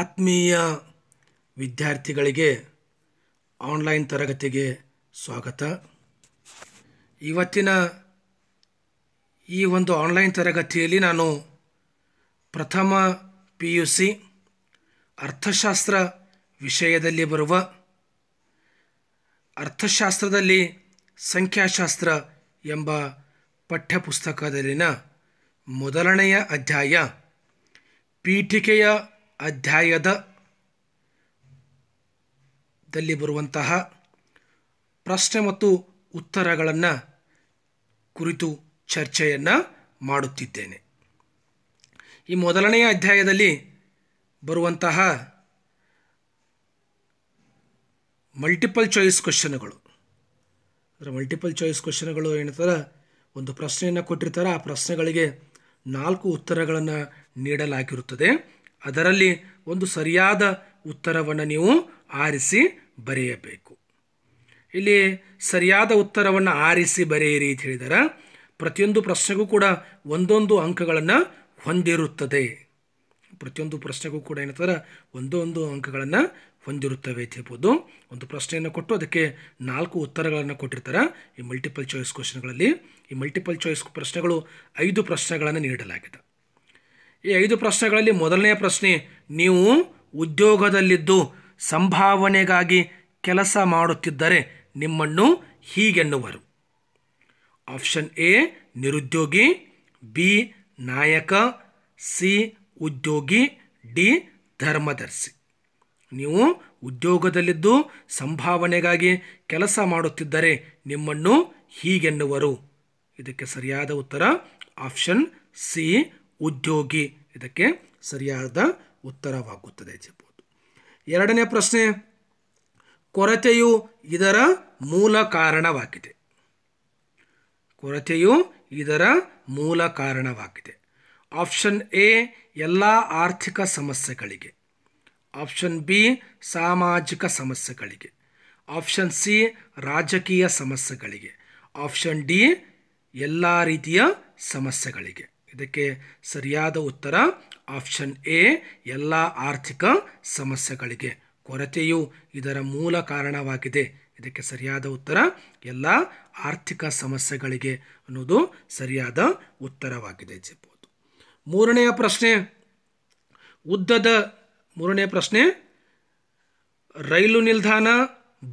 ಆತ್ಮೀಯ ವಿದ್ಯಾರ್ಥಿಗಳಿಗೆ ಆನ್ಲೈನ್ ತರಗತಿಗೆ ಸ್ವಾಗತ ಇವತ್ತಿನ ಈ ಒಂದು ಆನ್ಲೈನ್ ತರಗತಿಯಲ್ಲಿ ನಾನು ಪ್ರಥಮ ಪಿ ಯು ಸಿ ಅರ್ಥಶಾಸ್ತ್ರ ವಿಷಯದಲ್ಲಿ ಬರುವ ಅರ್ಥಶಾಸ್ತ್ರದಲ್ಲಿ ಸಂಖ್ಯಾಶಾಸ್ತ್ರ ಎಂಬ ಪಠ್ಯಪುಸ್ತಕದಲ್ಲಿನ ಮೊದಲನೆಯ ಅಧ್ಯಾಯ ಪೀಠಿಕೆಯ ಅಧ್ಯಾಯದ ದಲ್ಲಿ ಬರುವಂತಹ ಪ್ರಶ್ನೆ ಮತ್ತು ಉತ್ತರಗಳನ್ನು ಕುರಿತು ಚರ್ಚೆಯನ್ನು ಮಾಡುತ್ತಿದ್ದೇನೆ ಈ ಮೊದಲನೆಯ ಅಧ್ಯಾಯದಲ್ಲಿ ಬರುವಂತಹ ಮಲ್ಟಿಪಲ್ ಚಾಯ್ಸ್ ಕ್ವಶನ್ಗಳು ಅಂದರೆ ಮಲ್ಟಿಪಲ್ ಚಾಯ್ಸ್ ಕ್ವಶನ್ಗಳು ಏನಂತಾರೆ ಒಂದು ಪ್ರಶ್ನೆಯನ್ನು ಕೊಟ್ಟಿರ್ತಾರೆ ಆ ಪ್ರಶ್ನೆಗಳಿಗೆ ನಾಲ್ಕು ಉತ್ತರಗಳನ್ನು ನೀಡಲಾಗಿರುತ್ತದೆ ಅದರಲ್ಲಿ ಒಂದು ಸರಿಯಾದ ಉತ್ತರವನ್ನು ನೀವು ಆರಿಸಿ ಬರೆಯಬೇಕು ಇಲ್ಲಿ ಸರಿಯಾದ ಉತ್ತರವನ್ನು ಆರಿಸಿ ಬರೆಯಿರಿ ಅಂತ ಹೇಳಿದರೆ ಪ್ರತಿಯೊಂದು ಪ್ರಶ್ನೆಗೂ ಕೂಡ ಒಂದೊಂದು ಅಂಕಗಳನ್ನು ಹೊಂದಿರುತ್ತದೆ ಪ್ರತಿಯೊಂದು ಪ್ರಶ್ನೆಗೂ ಕೂಡ ಏನಂತಾರೆ ಒಂದೊಂದು ಅಂಕಗಳನ್ನು ಹೊಂದಿರುತ್ತವೆ ಅಂತ ಹೇಳ್ಬೋದು ಒಂದು ಪ್ರಶ್ನೆಯನ್ನು ಕೊಟ್ಟು ಅದಕ್ಕೆ ನಾಲ್ಕು ಉತ್ತರಗಳನ್ನು ಕೊಟ್ಟಿರ್ತಾರೆ ಈ ಮಲ್ಟಿಪಲ್ ಚಾಯ್ಸ್ ಕ್ವಶನ್ಗಳಲ್ಲಿ ಈ ಮಲ್ಟಿಪಲ್ ಚಾಯ್ಸ್ ಪ್ರಶ್ನೆಗಳು ಐದು ಪ್ರಶ್ನೆಗಳನ್ನು ನೀಡಲಾಗಿದೆ ಈ ಐದು ಪ್ರಶ್ನೆಗಳಲ್ಲಿ ಮೊದಲನೆಯ ಪ್ರಶ್ನೆ ನೀವು ಉದ್ಯೋಗದಲ್ಲಿದ್ದು ಸಂಭಾವನೆಗಾಗಿ ಕೆಲಸ ಮಾಡುತ್ತಿದ್ದರೆ ನಿಮ್ಮನ್ನು ಹೀಗೆನ್ನುವರು ಆಪ್ಷನ್ ಎ ನಿರುದ್ಯೋಗಿ ಬಿ ನಾಯಕ ಸಿ ಉದ್ಯೋಗಿ ಡಿ ಧರ್ಮದರ್ಶಿ ನೀವು ಉದ್ಯೋಗದಲ್ಲಿದ್ದು ಸಂಭಾವನೆಗಾಗಿ ಕೆಲಸ ಮಾಡುತ್ತಿದ್ದರೆ ನಿಮ್ಮನ್ನು ಹೀಗೆನ್ನುವರು ಇದಕ್ಕೆ ಸರಿಯಾದ ಉತ್ತರ ಆಪ್ಷನ್ ಸಿ ಉದ್ಯೋಗಿ ಇದಕ್ಕೆ ಸರಿಯಾದ ಉತ್ತರವಾಗುತ್ತದೆ ಎನ್ನಿಸಬಹುದು ಎರಡನೇ ಪ್ರಶ್ನೆ ಕೊರತೆಯು ಇದರ ಮೂಲ ಕಾರಣವಾಗಿದೆ ಕೊರತೆಯು ಇದರ ಮೂಲ ಕಾರಣವಾಗಿದೆ ಆಪ್ಷನ್ ಎ ಎಲ್ಲ ಆರ್ಥಿಕ ಸಮಸ್ಯೆಗಳಿಗೆ ಆಪ್ಷನ್ ಬಿ ಸಾಮಾಜಿಕ ಸಮಸ್ಯೆಗಳಿಗೆ ಆಪ್ಷನ್ ಸಿ ರಾಜಕೀಯ ಸಮಸ್ಯೆಗಳಿಗೆ ಆಪ್ಷನ್ ಡಿ ಎಲ್ಲ ರೀತಿಯ ಸಮಸ್ಯೆಗಳಿಗೆ ಇದಕ್ಕೆ ಸರಿಯಾದ ಉತ್ತರ ಆಪ್ಷನ್ ಎ ಎಲ್ಲ ಆರ್ಥಿಕ ಸಮಸ್ಯೆಗಳಿಗೆ ಕೊರತೆಯು ಇದರ ಮೂಲ ಕಾರಣವಾಗಿದೆ ಇದಕ್ಕೆ ಸರಿಯಾದ ಉತ್ತರ ಎಲ್ಲ ಆರ್ಥಿಕ ಸಮಸ್ಯೆಗಳಿಗೆ ಅನ್ನೋದು ಸರಿಯಾದ ಉತ್ತರವಾಗಿದೆ ಮೂರನೆಯ ಪ್ರಶ್ನೆ ಉದ್ದದ ಮೂರನೇ ಪ್ರಶ್ನೆ ರೈಲು ನಿಲ್ದಾಣ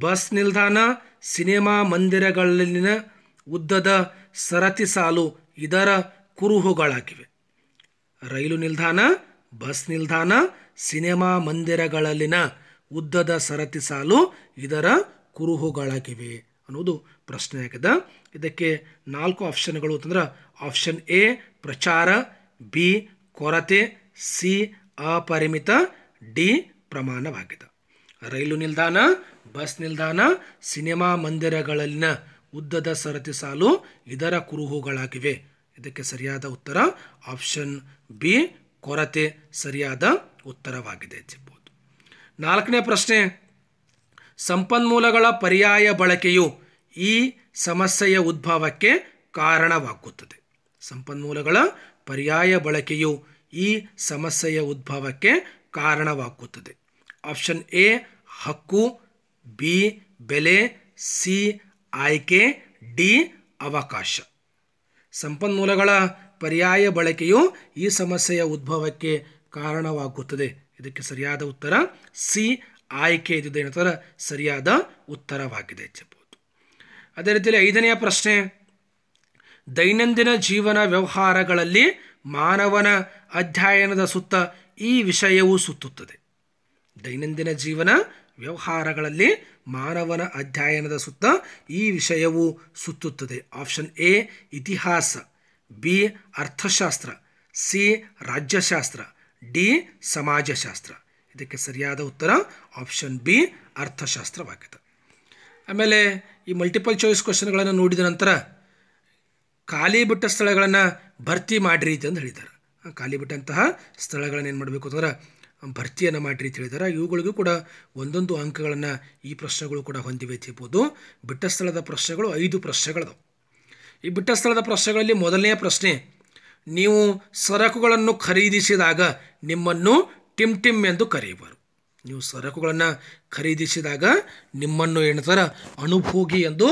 ಬಸ್ ನಿಲ್ದಾಣ ಸಿನಿಮಾ ಮಂದಿರಗಳಲ್ಲಿನ ಉದ್ದದ ಸರತಿ ಸಾಲು ಇದರ ಕುರುಹುಗಳಾಗಿವೆ ರೈಲು ನಿಲ್ದಾಣ ಬಸ್ ನಿಲ್ದಾಣ ಸಿನಿಮಾ ಮಂದಿರಗಳಲ್ಲಿನ ಉದ್ದದ ಸರತಿ ಸಾಲು ಇದರ ಕುರುಹುಗಳಾಗಿವೆ ಅನ್ನೋದು ಪ್ರಶ್ನೆ ಆಗಿದೆ ಇದಕ್ಕೆ ನಾಲ್ಕು ಆಪ್ಷನ್ಗಳು ಅಂತಂದ್ರೆ ಆಪ್ಷನ್ ಎ ಪ್ರಚಾರ ಬಿ ಕೊರತೆ ಸಿ ಅಪರಿಮಿತ ಡಿ ಪ್ರಮಾಣವಾಗಿದೆ ರೈಲು ನಿಲ್ದಾಣ ಬಸ್ ನಿಲ್ದಾಣ ಸಿನಿಮಾ ಮಂದಿರಗಳಲ್ಲಿನ ಉದ್ದದ ಸರತಿ ಸಾಲು ಇದರ ಕುರುಹುಗಳಾಗಿವೆ ಇದಕ್ಕೆ ಸರಿಯಾದ ಉತ್ತರ ಆಪ್ಷನ್ ಬಿ ಕೊರತೆ ಸರಿಯಾದ ಉತ್ತರವಾಗಿದೆ ನಾಲ್ಕನೇ ಪ್ರಶ್ನೆ ಸಂಪನ್ಮೂಲಗಳ ಪರ್ಯಾಯ ಬಳಕೆಯು ಈ ಸಮಸ್ಯೆಯ ಉದ್ಭವಕ್ಕೆ ಕಾರಣವಾಗುತ್ತದೆ ಸಂಪನ್ಮೂಲಗಳ ಪರ್ಯಾಯ ಬಳಕೆಯು ಈ ಸಮಸ್ಯೆಯ ಉದ್ಭವಕ್ಕೆ ಕಾರಣವಾಗುತ್ತದೆ ಆಪ್ಷನ್ ಎ ಹಕ್ಕು ಬಿ ಬೆಲೆ ಸಿ ಆಯ್ಕೆ ಡಿ ಅವಕಾಶ ಸಂಪನ್ಮೂಲಗಳ ಪರ್ಯಾಯ ಬಳಕೆಯು ಈ ಸಮಸ್ಯೆಯ ಉದ್ಭವಕ್ಕೆ ಕಾರಣವಾಗುತ್ತದೆ ಇದಕ್ಕೆ ಸರಿಯಾದ ಉತ್ತರ ಸಿ ಆಯ್ಕೆ ಇದ್ದಿದೆ ಸರಿಯಾದ ಉತ್ತರವಾಗಿದೆ ಹೆಚ್ಚಬಹುದು ಅದೇ ರೀತಿಯಲ್ಲಿ ಐದನೆಯ ಪ್ರಶ್ನೆ ದೈನಂದಿನ ಜೀವನ ವ್ಯವಹಾರಗಳಲ್ಲಿ ಮಾನವನ ಅಧ್ಯಯನದ ಸುತ್ತ ಈ ವಿಷಯವು ಸುತ್ತುತ್ತದೆ ದೈನಂದಿನ ಜೀವನ ವ್ಯವಹಾರಗಳಲ್ಲಿ ಮಾನವನ ಅಧ್ಯಯನದ ಸುತ್ತ ಈ ವಿಷಯವು ಸುತ್ತುತ್ತದೆ ಆಪ್ಷನ್ ಎ ಇತಿಹಾಸ ಬಿ ಅರ್ಥಶಾಸ್ತ್ರ ಸಿ ರಾಜ್ಯಶಾಸ್ತ್ರ ಡಿ ಸಮಾಜಶಾಸ್ತ್ರ ಇದಕ್ಕೆ ಸರಿಯಾದ ಉತ್ತರ ಆಪ್ಷನ್ ಬಿ ಅರ್ಥಶಾಸ್ತ್ರವಾಗಿದೆ ಆಮೇಲೆ ಈ ಮಲ್ಟಿಪಲ್ ಚಾಯ್ಸ್ ಕ್ವಶನ್ಗಳನ್ನು ನೋಡಿದ ನಂತರ ಖಾಲಿ ಬಿಟ್ಟ ಸ್ಥಳಗಳನ್ನು ಭರ್ತಿ ಮಾಡಿರಿ ಅಂತ ಹೇಳಿದ್ದಾರೆ ಖಾಲಿ ಬಿಟ್ಟಂತಹ ಸ್ಥಳಗಳನ್ನು ಏನು ಮಾಡಬೇಕು ಅಂತಂದ್ರೆ ಭರ್ತಿಯನ್ನು ಮಾಡಿರಿ ಅಂತ ಹೇಳಿದ್ದಾರೆ ಇವುಗಳಿಗೂ ಕೂಡ ಒಂದೊಂದು ಅಂಕಗಳನ್ನು ಈ ಪ್ರಶ್ನೆಗಳು ಕೂಡ ಹೊಂದಿವೆ ತಿಳ್ಬೋದು ಬಿಟ್ಟ ಸ್ಥಳದ ಪ್ರಶ್ನೆಗಳು ಐದು ಪ್ರಶ್ನೆಗಳದು ಈ ಬಿಟ್ಟ ಸ್ಥಳದ ಪ್ರಶ್ನೆಗಳಲ್ಲಿ ಮೊದಲನೆಯ ಪ್ರಶ್ನೆ ನೀವು ಸರಕುಗಳನ್ನು ಖರೀದಿಸಿದಾಗ ನಿಮ್ಮನ್ನು ಟಿಮ್ ಟಿಮ್ ಎಂದು ಕರೆಯುವರು ನೀವು ಸರಕುಗಳನ್ನು ಖರೀದಿಸಿದಾಗ ನಿಮ್ಮನ್ನು ಹೇಳ್ತಾರೆ ಅಣುಭೋಗಿ ಎಂದು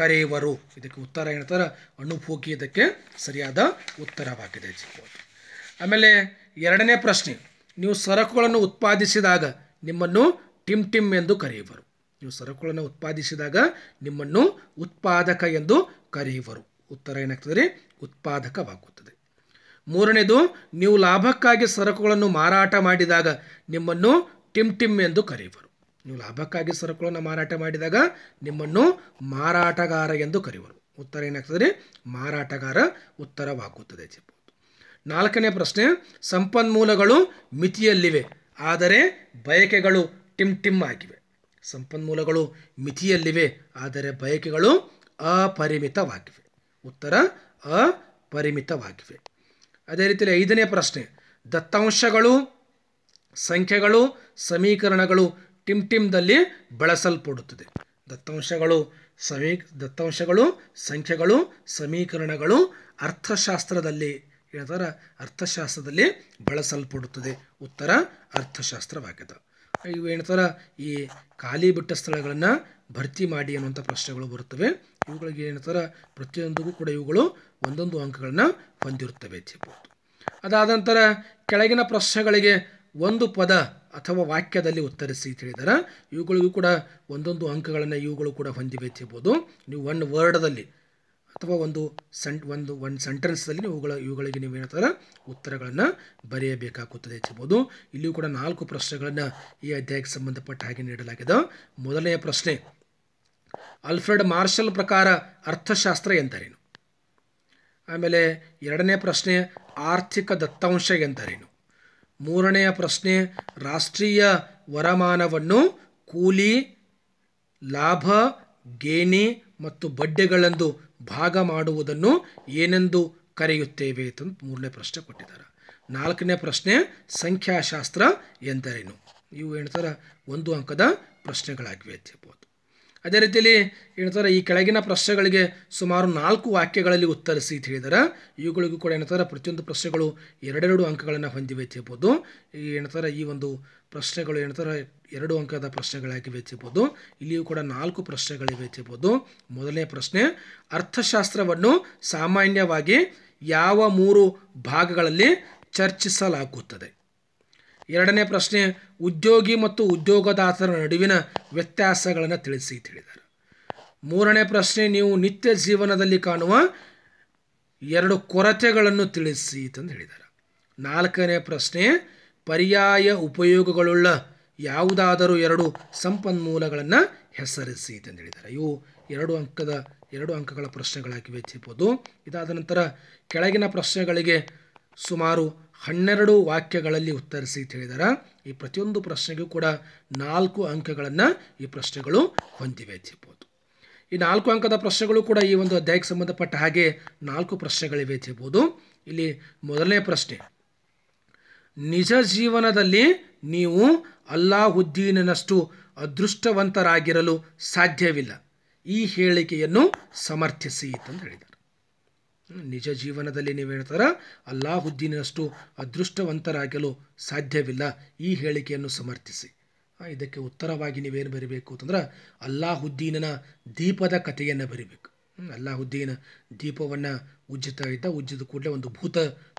ಕರೆಯುವರು ಇದಕ್ಕೆ ಉತ್ತರ ಹೇಳ್ತಾರೆ ಅಣುಭೋಗಿ ಇದಕ್ಕೆ ಸರಿಯಾದ ಉತ್ತರವಾಗಿದೆ ಆಮೇಲೆ ಎರಡನೇ ಪ್ರಶ್ನೆ ನೀವು ಸರಕುಗಳನ್ನು ಉತ್ಪಾದಿಸಿದಾಗ ನಿಮ್ಮನ್ನು ಟಿಮ್ ಟಿಮ್ ಎಂದು ಕರೆಯುವರು ನೀವು ಸರಕುಗಳನ್ನು ಉತ್ಪಾದಿಸಿದಾಗ ನಿಮ್ಮನ್ನು ಉತ್ಪಾದಕ ಎಂದು ಕರೆಯುವರು ಉತ್ತರ ಏನಾಗ್ತದೆ ಉತ್ಪಾದಕವಾಗುತ್ತದೆ ಮೂರನೇದು ನೀವು ಲಾಭಕ್ಕಾಗಿ ಸರಕುಗಳನ್ನು ಮಾರಾಟ ಮಾಡಿದಾಗ ನಿಮ್ಮನ್ನು ಟಿಮ್ ಟಿಮ್ ಎಂದು ಕರೆಯುವರು ನೀವು ಲಾಭಕ್ಕಾಗಿ ಸರಕುಗಳನ್ನು ಮಾರಾಟ ಮಾಡಿದಾಗ ನಿಮ್ಮನ್ನು ಮಾರಾಟಗಾರ ಎಂದು ಕರೆಯುವರು ಉತ್ತರ ಏನಾಗ್ತದೆ ಮಾರಾಟಗಾರ ಉತ್ತರವಾಗುತ್ತದೆ ನಾಲ್ಕನೇ ಪ್ರಶ್ನೆ ಸಂಪನ್ಮೂಲಗಳು ಮಿತಿಯಲ್ಲಿವೆ ಆದರೆ ಬಯಕೆಗಳು ಟಿಮ್ ಟಿಮ್ ಆಗಿವೆ ಸಂಪನ್ಮೂಲಗಳು ಮಿತಿಯಲ್ಲಿವೆ ಆದರೆ ಬಯಕೆಗಳು ಅಪರಿಮಿತವಾಗಿವೆ ಉತ್ತರ ಅಪರಿಮಿತವಾಗಿವೆ ಅದೇ ರೀತಿಯಲ್ಲಿ ಐದನೇ ಪ್ರಶ್ನೆ ದತ್ತಾಂಶಗಳು ಸಂಖ್ಯೆಗಳು ಸಮೀಕರಣಗಳು ಟಿಮ್ ಟಿಮ್ದಲ್ಲಿ ಬಳಸಲ್ಪಡುತ್ತದೆ ದತ್ತಾಂಶಗಳು ಸಮೀ ದತ್ತಾಂಶಗಳು ಸಂಖ್ಯೆಗಳು ಸಮೀಕರಣಗಳು ಅರ್ಥಶಾಸ್ತ್ರದಲ್ಲಿ ಯಾವ್ದಾರ ಅರ್ಥಶಾಸ್ತ್ರದಲ್ಲಿ ಬಳಸಲ್ಪಡುತ್ತದೆ ಉತ್ತರ ಅರ್ಥಶಾಸ್ತ್ರವಾಗ್ಯದ ಇವು ಏನಂತಾರ ಈ ಖಾಲಿ ಬಿಟ್ಟ ಸ್ಥಳಗಳನ್ನು ಭರ್ತಿ ಮಾಡಿ ಅನ್ನುವಂಥ ಪ್ರಶ್ನೆಗಳು ಬರುತ್ತವೆ ಇವುಗಳಿಗೆ ಏನಂತಾರ ಪ್ರತಿಯೊಂದಿಗೂ ಕೂಡ ಇವುಗಳು ಒಂದೊಂದು ಅಂಕಗಳನ್ನು ಹೊಂದಿರುತ್ತವೆ ಹೇಳ್ಬೋದು ಅದಾದ ನಂತರ ಕೆಳಗಿನ ಪ್ರಶ್ನೆಗಳಿಗೆ ಒಂದು ಪದ ಅಥವಾ ವಾಕ್ಯದಲ್ಲಿ ಉತ್ತರಿಸಿ ತಿಳಿದರ ಇವುಗಳಿಗೂ ಕೂಡ ಒಂದೊಂದು ಅಂಕಗಳನ್ನು ಇವುಗಳು ಕೂಡ ಹೊಂದಿವೆ ಹೇಳ್ಬೋದು ನೀವು ಒನ್ ವರ್ಡ್ದಲ್ಲಿ ಅಥವಾ ಒಂದು ಸೆಂಟ್ ಒಂದು ಒಂದು ಸೆಂಟೆನ್ಸ್ದಲ್ಲಿ ಇವುಗಳ ಇವುಗಳಿಗೆ ನೀವು ಏನಾದರೂ ಉತ್ತರಗಳನ್ನು ಬರೆಯಬೇಕಾಗುತ್ತದೆ ಹೆಚ್ಚಬಹುದು ಇಲ್ಲಿಯೂ ಕೂಡ ನಾಲ್ಕು ಪ್ರಶ್ನೆಗಳನ್ನು ಈ ಅಧ್ಯಾಯಕ್ಕೆ ಸಂಬಂಧಪಟ್ಟ ಹಾಗೆ ನೀಡಲಾಗಿದೆ ಮೊದಲನೆಯ ಪ್ರಶ್ನೆ ಅಲ್ಫ್ರೆಡ್ ಮಾರ್ಷಲ್ ಪ್ರಕಾರ ಅರ್ಥಶಾಸ್ತ್ರ ಎಂದರೇನು ಆಮೇಲೆ ಎರಡನೇ ಪ್ರಶ್ನೆ ಆರ್ಥಿಕ ದತ್ತಾಂಶ ಎಂದರೇನು ಮೂರನೆಯ ಪ್ರಶ್ನೆ ರಾಷ್ಟ್ರೀಯ ವರಮಾನವನ್ನು ಕೂಲಿ ಲಾಭ ಗೇಣಿ ಮತ್ತು ಬಡ್ಡೆಗಳೆಂದು ಭಾಗ ಮಾಡುವುದನ್ನು ಏನೆಂದು ಕರೆಯುತ್ತೇವೆ ಅಂತ ಮೂರನೇ ಪ್ರಶ್ನೆ ಕೊಟ್ಟಿದ್ದಾರೆ ನಾಲ್ಕನೇ ಪ್ರಶ್ನೆ ಸಂಖ್ಯಾಶಾಸ್ತ್ರ ಎಂದರೇನು ಇವು ಹೇಳ್ತಾರೆ ಒಂದು ಅಂಕದ ಪ್ರಶ್ನೆಗಳಾಗಿವೆ ಅಂತ ಅದೇ ರೀತಿಯಲ್ಲಿ ಏನಂತಾರೆ ಈ ಕೆಳಗಿನ ಪ್ರಶ್ನೆಗಳಿಗೆ ಸುಮಾರು ನಾಲ್ಕು ವಾಕ್ಯಗಳಲ್ಲಿ ಉತ್ತರಿಸಿ ಅಂತ ಹೇಳಿದ್ದಾರೆ ಇವುಗಳಿಗೂ ಕೂಡ ಏನಂತಾರೆ ಪ್ರತಿಯೊಂದು ಪ್ರಶ್ನೆಗಳು ಎರಡೆರಡು ಅಂಕಗಳನ್ನು ಹೊಂದಿವೆ ಅಂತ ಈ ಏನಂತಾರೆ ಈ ಒಂದು ಪ್ರಶ್ನೆಗಳು ಏನಂತಾರೆ ಎರಡು ಅಂಕದ ಪ್ರಶ್ನೆಗಳಾಗಿವೆ ಹೇಳ್ಬೋದು ಇಲ್ಲಿಯೂ ಕೂಡ ನಾಲ್ಕು ಪ್ರಶ್ನೆಗಳಿವೆ ಹೇಳ್ಬೋದು ಮೊದಲನೇ ಪ್ರಶ್ನೆ ಅರ್ಥಶಾಸ್ತ್ರವನ್ನು ಸಾಮಾನ್ಯವಾಗಿ ಯಾವ ಮೂರು ಭಾಗಗಳಲ್ಲಿ ಚರ್ಚಿಸಲಾಗುತ್ತದೆ ಎರಡನೇ ಪ್ರಶ್ನೆ ಉದ್ಯೋಗಿ ಮತ್ತು ಉದ್ಯೋಗದಾತರ ನಡುವಿನ ವ್ಯತ್ಯಾಸಗಳನ್ನು ತಿಳಿಸಿ ಹೇಳಿದಾರ ಮೂರನೇ ಪ್ರಶ್ನೆ ನೀವು ನಿತ್ಯ ಜೀವನದಲ್ಲಿ ಕಾಣುವ ಎರಡು ಕೊರತೆಗಳನ್ನು ತಿಳಿಸಿ ಅಂತಂದು ಹೇಳಿದ್ದಾರೆ ನಾಲ್ಕನೇ ಪ್ರಶ್ನೆ ಪರ್ಯಾಯ ಉಪಯೋಗಗಳುಳ್ಳ ಯಾವುದಾದರೂ ಎರಡು ಸಂಪನ್ಮೂಲಗಳನ್ನು ಹೆಸರಿಸಿ ಅಂತಂದು ಹೇಳಿದ್ದಾರೆ ಇವು ಎರಡು ಅಂಕದ ಎರಡು ಅಂಕಗಳ ಪ್ರಶ್ನೆಗಳಾಗಿವೆ ಚಿಪ್ಪೋದು ಇದಾದ ನಂತರ ಕೆಳಗಿನ ಪ್ರಶ್ನೆಗಳಿಗೆ ಸುಮಾರು ಹನ್ನೆರಡು ವಾಕ್ಯಗಳಲ್ಲಿ ಉತ್ತರಿಸಿ ಹೇಳಿದಾರ ಈ ಪ್ರತಿಯೊಂದು ಪ್ರಶ್ನೆಗೂ ಕೂಡ ನಾಲ್ಕು ಅಂಕಗಳನ್ನು ಈ ಪ್ರಶ್ನೆಗಳು ಹೊಂದಿವೆ ಅಂತ ಈ ನಾಲ್ಕು ಅಂಕದ ಪ್ರಶ್ನೆಗಳು ಕೂಡ ಈ ಒಂದು ಅಧ್ಯಾಯಕ್ಕೆ ಸಂಬಂಧಪಟ್ಟ ಹಾಗೆ ನಾಲ್ಕು ಪ್ರಶ್ನೆಗಳಿವೆ ಅಂತ ಇಲ್ಲಿ ಮೊದಲನೇ ಪ್ರಶ್ನೆ ನಿಜ ಜೀವನದಲ್ಲಿ ನೀವು ಅಲ್ಲಾಹುದ್ದೀನಷ್ಟು ಅದೃಷ್ಟವಂತರಾಗಿರಲು ಸಾಧ್ಯವಿಲ್ಲ ಈ ಹೇಳಿಕೆಯನ್ನು ಸಮರ್ಥಿಸಿ ಅಂತಂದು ಹೇಳಿದರು ನಿಜ ಜೀವನದಲ್ಲಿ ನೀವು ಹೇಳ್ತಾರ ಅಲ್ಲಾಹುದ್ದೀನಷ್ಟು ಅದೃಷ್ಟವಂತರಾಗಲು ಸಾಧ್ಯವಿಲ್ಲ ಈ ಹೇಳಿಕೆಯನ್ನು ಸಮರ್ಥಿಸಿ ಇದಕ್ಕೆ ಉತ್ತರವಾಗಿ ನೀವೇನು ಬರೀಬೇಕು ಅಂತಂದ್ರೆ ಅಲ್ಲಾಹುದ್ದೀನನ ದೀಪದ ಕಥೆಯನ್ನು ಬರಿಬೇಕು ಅಲ್ಲಾಹುದ್ದೀನ ದೀಪವನ್ನು ಉಜ್ಜುತ್ತಾ ಇದ್ದ ಉಜ್ಜಿದ ಕೂಡಲೇ ಒಂದು ಭೂತ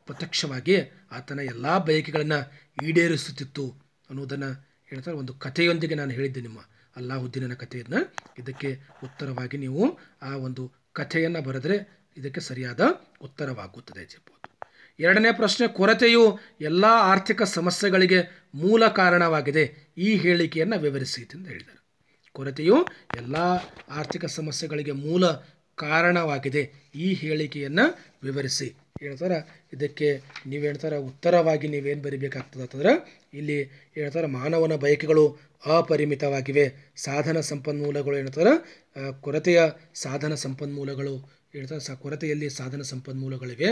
ಪ್ರತ್ಯಕ್ಷವಾಗಿ ಆತನ ಎಲ್ಲ ಬಯಕೆಗಳನ್ನು ಈಡೇರಿಸುತ್ತಿತ್ತು ಅನ್ನೋದನ್ನು ಹೇಳ್ತಾರೆ ಒಂದು ಕಥೆಯೊಂದಿಗೆ ನಾನು ಹೇಳಿದ್ದೆ ನಿಮ್ಮ ಅಲ್ಲಾಹುದ್ದೀನನ ಕಥೆಯನ್ನು ಇದಕ್ಕೆ ಉತ್ತರವಾಗಿ ನೀವು ಆ ಒಂದು ಕಥೆಯನ್ನು ಬರೆದರೆ ಇದಕ್ಕೆ ಸರಿಯಾದ ಉತ್ತರವಾಗುತ್ತದೆ ಎಂಬುದು ಎರಡನೇ ಪ್ರಶ್ನೆ ಕೊರತೆಯು ಎಲ್ಲ ಆರ್ಥಿಕ ಸಮಸ್ಯೆಗಳಿಗೆ ಮೂಲ ಕಾರಣವಾಗಿದೆ ಈ ಹೇಳಿಕೆಯನ್ನು ವಿವರಿಸಿ ಅಂತ ಹೇಳಿದ್ದಾರೆ ಕೊರತೆಯು ಎಲ್ಲ ಆರ್ಥಿಕ ಸಮಸ್ಯೆಗಳಿಗೆ ಮೂಲ ಕಾರಣವಾಗಿದೆ ಈ ಹೇಳಿಕೆಯನ್ನು ವಿವರಿಸಿ ಹೇಳ್ತಾರೆ ಇದಕ್ಕೆ ನೀವು ಹೇಳ್ತಾರೆ ಉತ್ತರವಾಗಿ ನೀವೇನು ಬರಿಬೇಕಾಗ್ತದೆ ಅಂತಂದ್ರೆ ಇಲ್ಲಿ ಹೇಳ್ತಾರೆ ಮಾನವನ ಬಯಕೆಗಳು ಅಪರಿಮಿತವಾಗಿವೆ ಸಾಧನ ಸಂಪನ್ಮೂಲಗಳು ಹೇಳ್ತಾರೆ ಕೊರತೆಯ ಸಾಧನ ಸಂಪನ್ಮೂಲಗಳು ಹೇಳ್ತಾರೆ ಸ ಕೊರತೆಯಲ್ಲಿ ಸಾಧನ ಸಂಪನ್ಮೂಲಗಳಿವೆ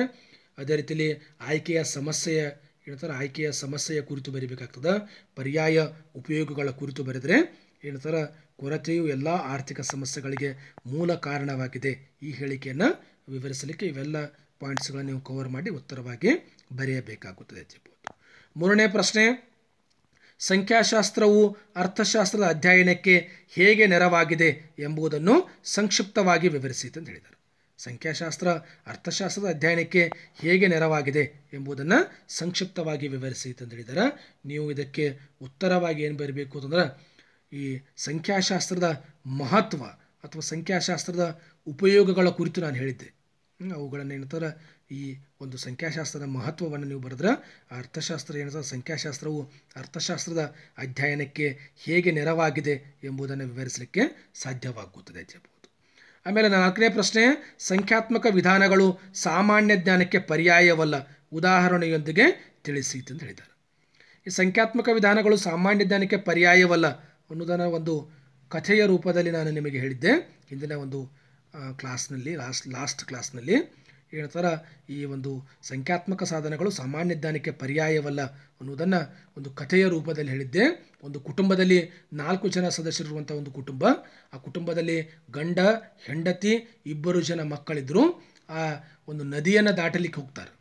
ಅದೇ ರೀತಿಯಲ್ಲಿ ಆಯ್ಕೆಯ ಸಮಸ್ಯೆಯ ಹೇಳ್ತಾರೆ ಆಯ್ಕೆಯ ಸಮಸ್ಯೆಯ ಕುರಿತು ಬರೀಬೇಕಾಗ್ತದೆ ಪರ್ಯಾಯ ಉಪಯೋಗಗಳ ಕುರಿತು ಬರೆದರೆ ಹೇಳ್ತಾರೆ ಕೊರತೆಯು ಎಲ್ಲ ಆರ್ಥಿಕ ಸಮಸ್ಯೆಗಳಿಗೆ ಮೂಲ ಕಾರಣವಾಗಿದೆ ಈ ಹೇಳಿಕೆಯನ್ನು ವಿವರಿಸಲಿಕ್ಕೆ ಇವೆಲ್ಲ ಪಾಯಿಂಟ್ಸ್ಗಳನ್ನು ನೀವು ಕವರ್ ಮಾಡಿ ಉತ್ತರವಾಗಿ ಬರೆಯಬೇಕಾಗುತ್ತದೆ ಮೂರನೇ ಪ್ರಶ್ನೆ ಸಂಖ್ಯಾಶಾಸ್ತ್ರವು ಅರ್ಥಶಾಸ್ತ್ರದ ಅಧ್ಯಯನಕ್ಕೆ ಹೇಗೆ ನೆರವಾಗಿದೆ ಎಂಬುದನ್ನು ಸಂಕ್ಷಿಪ್ತವಾಗಿ ವಿವರಿಸಿತು ಅಂತ ಹೇಳಿದ್ದಾರೆ ಸಂಖ್ಯಾಶಾಸ್ತ್ರ ಅರ್ಥಶಾಸ್ತ್ರದ ಅಧ್ಯಯನಕ್ಕೆ ಹೇಗೆ ನೆರವಾಗಿದೆ ಎಂಬುದನ್ನು ಸಂಕ್ಷಿಪ್ತವಾಗಿ ವಿವರಿಸಿ ಅಂತ ಹೇಳಿದರೆ ನೀವು ಇದಕ್ಕೆ ಉತ್ತರವಾಗಿ ಏನು ಬರಬೇಕು ಅಂತಂದ್ರೆ ಈ ಸಂಖ್ಯಾಶಾಸ್ತ್ರದ ಮಹತ್ವ ಅಥವಾ ಸಂಖ್ಯಾಶಾಸ್ತ್ರದ ಉಪಯೋಗಗಳ ಕುರಿತು ನಾನು ಹೇಳಿದ್ದೆ ಅವುಗಳನ್ನು ಏನಂತಾರೆ ಈ ಒಂದು ಸಂಖ್ಯಾಶಾಸ್ತ್ರದ ಮಹತ್ವವನ್ನು ನೀವು ಬರೆದ್ರೆ ಅರ್ಥಶಾಸ್ತ್ರ ಏನಂತಾರೆ ಸಂಖ್ಯಾಶಾಸ್ತ್ರವು ಅರ್ಥಶಾಸ್ತ್ರದ ಅಧ್ಯಯನಕ್ಕೆ ಹೇಗೆ ನೆರವಾಗಿದೆ ಎಂಬುದನ್ನು ವಿವರಿಸಲಿಕ್ಕೆ ಸಾಧ್ಯವಾಗುತ್ತದೆ ಆಮೇಲೆ ನಾಲ್ಕನೇ ಪ್ರಶ್ನೆ ಸಂಖ್ಯಾತ್ಮಕ ವಿಧಾನಗಳು ಸಾಮಾನ್ಯ ಜ್ಞಾನಕ್ಕೆ ಪರ್ಯಾಯವಲ್ಲ ಉದಾಹರಣೆಯೊಂದಿಗೆ ತಿಳಿಸಿ ಅಂತ ಹೇಳಿದ್ದಾರೆ ಈ ಸಂಖ್ಯಾತ್ಮಕ ವಿಧಾನಗಳು ಸಾಮಾನ್ಯ ಜ್ಞಾನಕ್ಕೆ ಪರ್ಯಾಯವಲ್ಲ ಅನ್ನೋದನ್ನು ಒಂದು ಕಥೆಯ ರೂಪದಲ್ಲಿ ನಾನು ನಿಮಗೆ ಹೇಳಿದ್ದೆ ಹಿಂದಿನ ಒಂದು ಕ್ಲಾಸ್ನಲ್ಲಿ ಲಾಸ್ಟ್ ಲಾಸ್ಟ್ ಕ್ಲಾಸ್ನಲ್ಲಿ ಹೇಳ್ತಾರ ಈ ಒಂದು ಸಂಖ್ಯಾತ್ಮಕ ಸಾಧನಗಳು ಸಾಮಾನ್ಯ ಜ್ಞಾನಕ್ಕೆ ಪರ್ಯಾಯವಲ್ಲ ಅನ್ನುವುದನ್ನು ಒಂದು ಕಥೆಯ ರೂಪದಲ್ಲಿ ಹೇಳಿದ್ದೆ ಒಂದು ಕುಟುಂಬದಲ್ಲಿ ನಾಲ್ಕು ಜನ ಸದಸ್ಯರಿರುವಂಥ ಒಂದು ಕುಟುಂಬ ಆ ಕುಟುಂಬದಲ್ಲಿ ಗಂಡ ಹೆಂಡತಿ ಇಬ್ಬರು ಜನ ಮಕ್ಕಳಿದ್ದರು ಆ ಒಂದು ನದಿಯನ್ನು ದಾಟಲಿಕ್ಕೆ ಹೋಗ್ತಾರೆ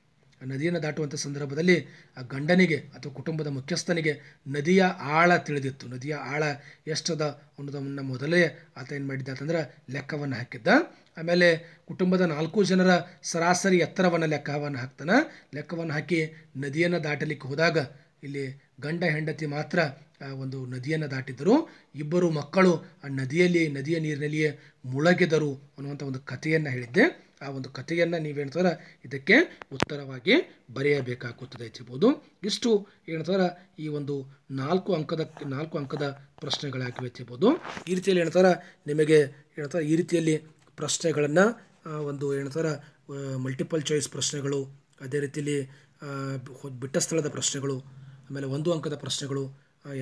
ನದಿಯನ್ನು ದಾಟುವಂಥ ಸಂದರ್ಭದಲ್ಲಿ ಆ ಗಂಡನಿಗೆ ಅಥವಾ ಕುಟುಂಬದ ಮುಖ್ಯಸ್ಥನಿಗೆ ನದಿಯ ಆಳ ತಿಳಿದಿತ್ತು ನದಿಯ ಆಳ ಎಷ್ಟದ ಅನ್ನೋದನ್ನು ಮೊದಲೇ ಆತ ಏನು ಮಾಡಿದ್ದ ಅಂತಂದ್ರೆ ಲೆಕ್ಕವನ್ನು ಹಾಕಿದ್ದ ಆಮೇಲೆ ಕುಟುಂಬದ ನಾಲ್ಕು ಜನರ ಸರಾಸರಿ ಎತ್ತರವನ್ನು ಲೆಕ್ಕವನ್ನು ಹಾಕ್ತಾನೆ ಲೆಕ್ಕವನ್ನು ಹಾಕಿ ನದಿಯನ್ನು ದಾಟಲಿಕ್ಕೆ ಹೋದಾಗ ಇಲ್ಲಿ ಗಂಡ ಹೆಂಡತಿ ಮಾತ್ರ ಒಂದು ನದಿಯನ್ನು ದಾಟಿದರು ಇಬ್ಬರು ಮಕ್ಕಳು ಆ ನದಿಯಲ್ಲಿ ನದಿಯ ನೀರಿನಲ್ಲಿಯೇ ಮುಳುಗಿದರು ಅನ್ನುವಂಥ ಒಂದು ಕಥೆಯನ್ನು ಹೇಳಿದ್ದೆ ಆ ಒಂದು ಕಥೆಯನ್ನು ನೀವೇಳ್ತಾರೆ ಇದಕ್ಕೆ ಉತ್ತರವಾಗಿ ಬರೆಯಬೇಕಾಗುತ್ತದೆ ಹೆಚ್ಚಬಹುದು ಇಷ್ಟು ಹೇಳ್ತಾರೆ ಈ ಒಂದು ನಾಲ್ಕು ಅಂಕದ ನಾಲ್ಕು ಅಂಕದ ಪ್ರಶ್ನೆಗಳಾಗಿವೆ ಹೆಚ್ಚಬಹುದು ಈ ರೀತಿಯಲ್ಲಿ ಹೇಳ್ತಾರೆ ನಿಮಗೆ ಹೇಳ್ತಾರೆ ಈ ರೀತಿಯಲ್ಲಿ ಪ್ರಶ್ನೆಗಳನ್ನು ಒಂದು ಏನಂತಾರೆ ಮಲ್ಟಿಪಲ್ ಚಾಯ್ಸ್ ಪ್ರಶ್ನೆಗಳು ಅದೇ ರೀತಿಯಲ್ಲಿ ಬಿಟ್ಟ ಸ್ಥಳದ ಪ್ರಶ್ನೆಗಳು ಆಮೇಲೆ ಒಂದು ಅಂಕದ ಪ್ರಶ್ನೆಗಳು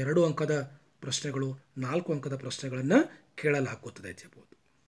ಎರಡು ಅಂಕದ ಪ್ರಶ್ನೆಗಳು ನಾಲ್ಕು ಅಂಕದ ಪ್ರಶ್ನೆಗಳನ್ನು ಕೇಳಲಾಗುತ್ತದೆ ಹೇಳ್ಬೋದು